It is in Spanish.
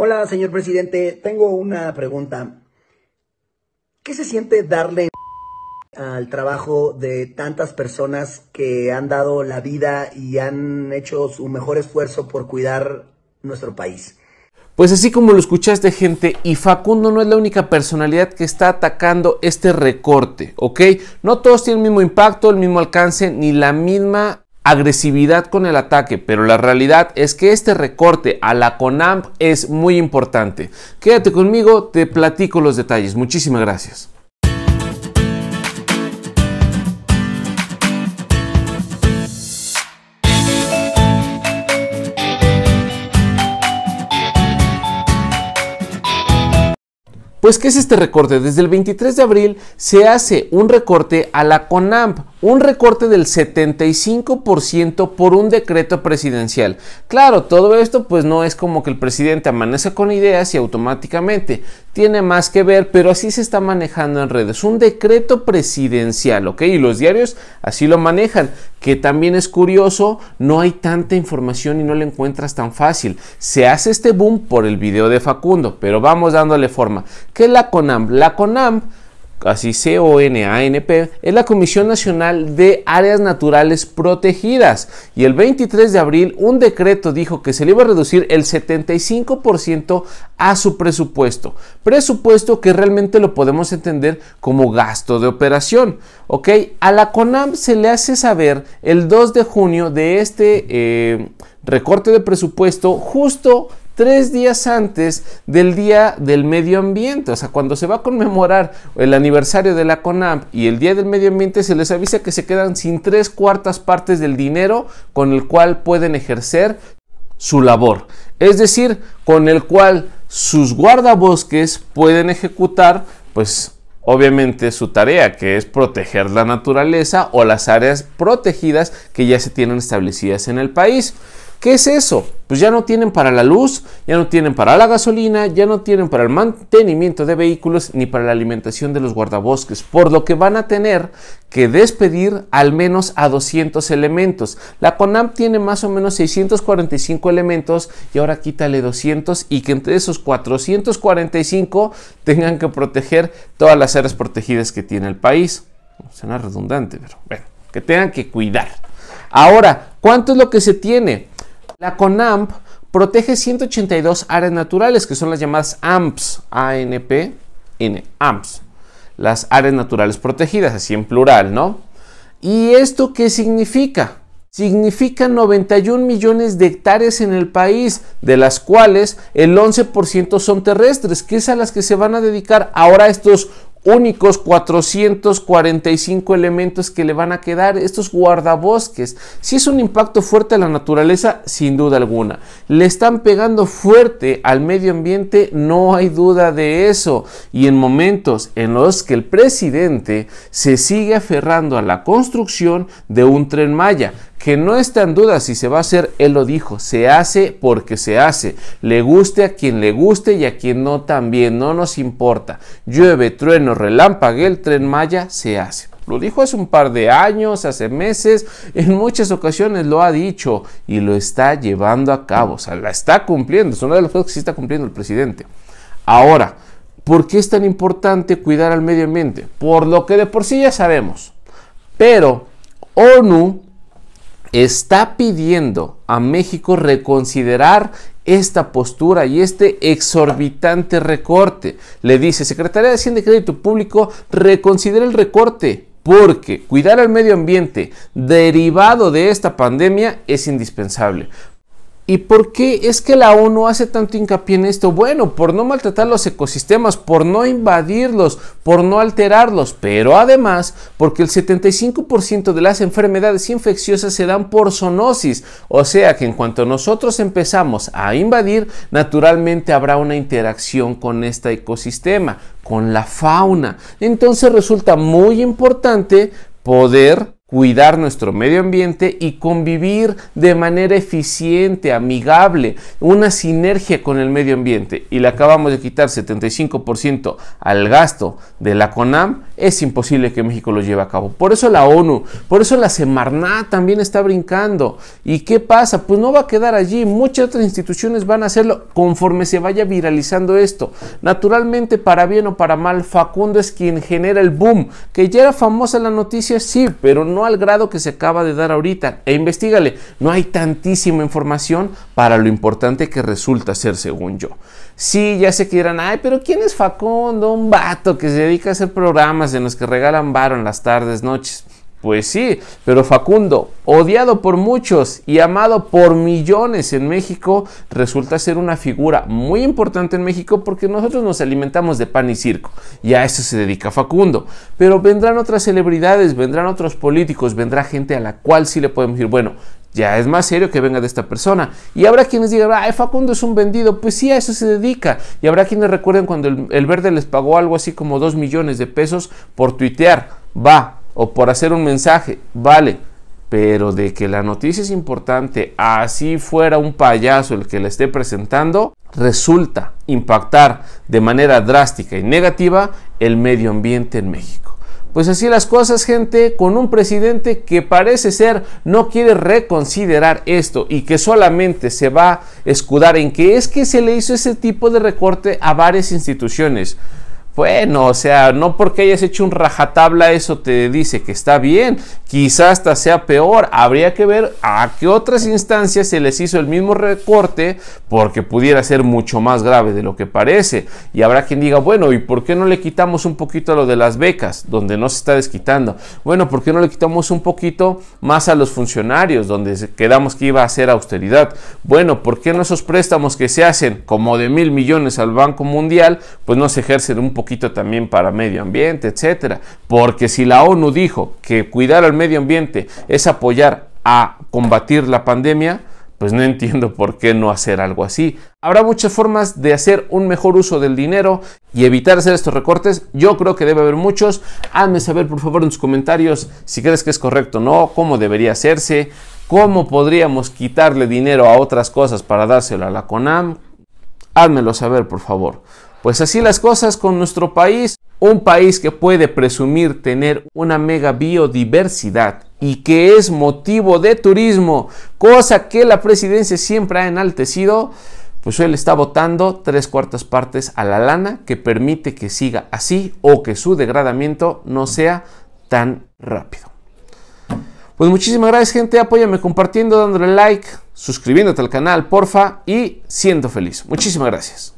Hola, señor presidente. Tengo una pregunta. ¿Qué se siente darle al trabajo de tantas personas que han dado la vida y han hecho su mejor esfuerzo por cuidar nuestro país? Pues así como lo escuchaste gente, y Facundo no es la única personalidad que está atacando este recorte, ¿ok? No todos tienen el mismo impacto, el mismo alcance, ni la misma agresividad con el ataque, pero la realidad es que este recorte a la CONAMP es muy importante. Quédate conmigo, te platico los detalles. Muchísimas gracias. Pues, ¿qué es este recorte? Desde el 23 de abril se hace un recorte a la CONAMP, un recorte del 75% por un decreto presidencial. Claro, todo esto pues no es como que el presidente amanece con ideas y automáticamente tiene más que ver, pero así se está manejando en redes. Un decreto presidencial, ¿ok? Y los diarios así lo manejan, que también es curioso, no hay tanta información y no la encuentras tan fácil. Se hace este boom por el video de Facundo, pero vamos dándole forma. ¿Qué es la CONAM? La CONAM casi CONANP, es la Comisión Nacional de Áreas Naturales Protegidas. Y el 23 de abril un decreto dijo que se le iba a reducir el 75% a su presupuesto. Presupuesto que realmente lo podemos entender como gasto de operación. ¿Ok? A la CONAM se le hace saber el 2 de junio de este... Eh, recorte de presupuesto justo tres días antes del Día del Medio Ambiente. O sea, cuando se va a conmemorar el aniversario de la CONAMP y el Día del Medio Ambiente, se les avisa que se quedan sin tres cuartas partes del dinero con el cual pueden ejercer su labor. Es decir, con el cual sus guardabosques pueden ejecutar, pues obviamente su tarea, que es proteger la naturaleza o las áreas protegidas que ya se tienen establecidas en el país. ¿Qué es eso? Pues ya no tienen para la luz, ya no tienen para la gasolina, ya no tienen para el mantenimiento de vehículos ni para la alimentación de los guardabosques, por lo que van a tener que despedir al menos a 200 elementos. La CONAM tiene más o menos 645 elementos y ahora quítale 200 y que entre esos 445 tengan que proteger todas las áreas protegidas que tiene el país. Suena redundante, pero bueno, que tengan que cuidar. Ahora, ¿cuánto es lo que se tiene? La CONAMP protege 182 áreas naturales, que son las llamadas AMPs, ANP, N, AMPs, las áreas naturales protegidas, así en plural, ¿no? ¿Y esto qué significa? Significa 91 millones de hectáreas en el país, de las cuales el 11% son terrestres, que es a las que se van a dedicar ahora estos únicos 445 elementos que le van a quedar, estos guardabosques. Si es un impacto fuerte a la naturaleza, sin duda alguna. Le están pegando fuerte al medio ambiente, no hay duda de eso. Y en momentos en los que el presidente se sigue aferrando a la construcción de un tren Maya, que no está en duda si se va a hacer, él lo dijo, se hace porque se hace, le guste a quien le guste y a quien no también, no nos importa. Llueve, trueno, Relámpago, el tren Maya se hace. Lo dijo hace un par de años, hace meses, en muchas ocasiones lo ha dicho y lo está llevando a cabo, o sea, la está cumpliendo, es una de las cosas que sí está cumpliendo el presidente. Ahora, ¿por qué es tan importante cuidar al medio ambiente? Por lo que de por sí ya sabemos, pero ONU está pidiendo a México reconsiderar esta postura y este exorbitante recorte. Le dice, Secretaría de Hacienda y Crédito Público, reconsidere el recorte porque cuidar al medio ambiente derivado de esta pandemia es indispensable. ¿Y por qué es que la ONU hace tanto hincapié en esto? Bueno, por no maltratar los ecosistemas, por no invadirlos, por no alterarlos, pero además porque el 75% de las enfermedades infecciosas se dan por zoonosis, o sea que en cuanto nosotros empezamos a invadir, naturalmente habrá una interacción con este ecosistema, con la fauna. Entonces resulta muy importante poder cuidar nuestro medio ambiente y convivir de manera eficiente, amigable, una sinergia con el medio ambiente. Y le acabamos de quitar 75% al gasto de la CONAM, es imposible que México lo lleve a cabo. Por eso la ONU, por eso la Semarnat también está brincando. ¿Y qué pasa? Pues no va a quedar allí. Muchas otras instituciones van a hacerlo conforme se vaya viralizando esto. Naturalmente, para bien o para mal, Facundo es quien genera el boom, que ya era famosa la noticia, sí, pero no no al grado que se acaba de dar ahorita. E investigale, no hay tantísima información para lo importante que resulta ser según yo. Sí, ya sé que dirán, ay, pero ¿quién es Facundo? Un vato que se dedica a hacer programas en los que regalan varo en las tardes, noches. Pues sí, pero Facundo, odiado por muchos y amado por millones en México, resulta ser una figura muy importante en México porque nosotros nos alimentamos de pan y circo y a eso se dedica Facundo. Pero vendrán otras celebridades, vendrán otros políticos, vendrá gente a la cual sí le podemos decir, bueno, ya es más serio que venga de esta persona. Y habrá quienes digan, ah, Facundo es un vendido. Pues sí, a eso se dedica. Y habrá quienes recuerden cuando el, Verde les pagó algo así como 2 millones de pesos por tuitear. Va, o por hacer un mensaje, vale, pero de que la noticia es importante, así fuera un payaso el que la esté presentando, resulta impactar de manera drástica y negativa el medio ambiente en México. Pues así las cosas, gente, con un presidente que parece ser no quiere reconsiderar esto y que solamente se va a escudar en que es que se le hizo ese tipo de recorte a varias instituciones. Bueno, o sea, no porque hayas hecho un rajatabla eso te dice que está bien, quizás hasta sea peor, habría que ver a qué otras instancias se les hizo el mismo recorte porque pudiera ser mucho más grave de lo que parece. Y habrá quien diga, bueno, ¿y por qué no le quitamos un poquito a lo de las becas, donde no se está desquitando? Bueno, ¿por qué no le quitamos un poquito más a los funcionarios, donde quedamos que iba a ser austeridad? Bueno, ¿por qué no esos préstamos que se hacen como de mil millones al Banco Mundial, pues no se ejercen un poquito? también para medio ambiente, etcétera. Porque si la ONU dijo que cuidar al medio ambiente es apoyar a combatir la pandemia, pues no entiendo por qué no hacer algo así. Habrá muchas formas de hacer un mejor uso del dinero y evitar hacer estos recortes. Yo creo que debe haber muchos. Hazme saber por favor en tus comentarios si crees que es correcto o no, cómo debería hacerse, cómo podríamos quitarle dinero a otras cosas para dárselo a la CONAM. Házmelo saber por favor. Pues así las cosas con nuestro país, un país que puede presumir tener una mega biodiversidad y que es motivo de turismo, cosa que la presidencia siempre ha enaltecido, pues él está votando tres cuartas partes a la lana que permite que siga así o que su degradamiento no sea tan rápido. Pues muchísimas gracias gente, apóyame compartiendo, dándole like, suscribiéndote al canal, porfa, y siendo feliz. Muchísimas gracias.